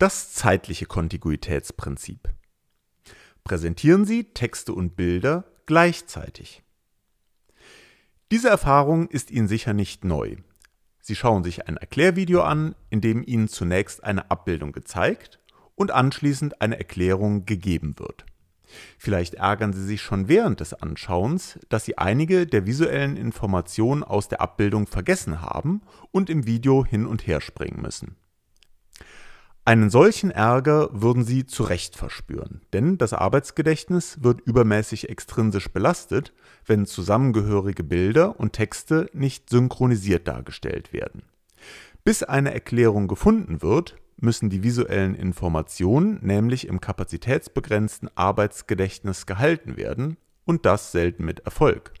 Das zeitliche Kontiguitätsprinzip. Präsentieren Sie Texte und Bilder gleichzeitig. Diese Erfahrung ist Ihnen sicher nicht neu. Sie schauen sich ein Erklärvideo an, in dem Ihnen zunächst eine Abbildung gezeigt und anschließend eine Erklärung gegeben wird. Vielleicht ärgern Sie sich schon während des Anschauens, dass Sie einige der visuellen Informationen aus der Abbildung vergessen haben und im Video hin und her springen müssen. Einen solchen Ärger würden sie zu Recht verspüren, denn das Arbeitsgedächtnis wird übermäßig extrinsisch belastet, wenn zusammengehörige Bilder und Texte nicht synchronisiert dargestellt werden. Bis eine Erklärung gefunden wird, müssen die visuellen Informationen nämlich im kapazitätsbegrenzten Arbeitsgedächtnis gehalten werden und das selten mit Erfolg.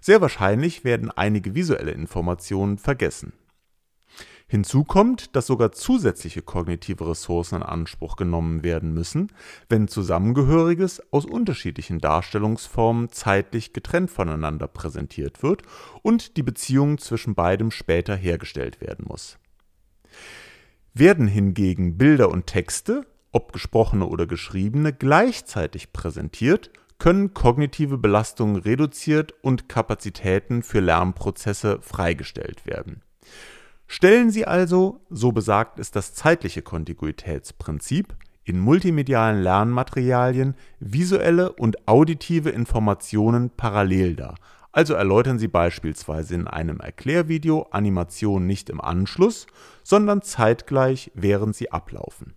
Sehr wahrscheinlich werden einige visuelle Informationen vergessen Hinzu kommt, dass sogar zusätzliche kognitive Ressourcen in Anspruch genommen werden müssen, wenn Zusammengehöriges aus unterschiedlichen Darstellungsformen zeitlich getrennt voneinander präsentiert wird und die Beziehung zwischen beidem später hergestellt werden muss. Werden hingegen Bilder und Texte, ob gesprochene oder geschriebene, gleichzeitig präsentiert, können kognitive Belastungen reduziert und Kapazitäten für Lernprozesse freigestellt werden. Stellen Sie also, so besagt es das zeitliche Kontiguitätsprinzip, in multimedialen Lernmaterialien visuelle und auditive Informationen parallel dar. Also erläutern Sie beispielsweise in einem Erklärvideo Animationen nicht im Anschluss, sondern zeitgleich, während sie ablaufen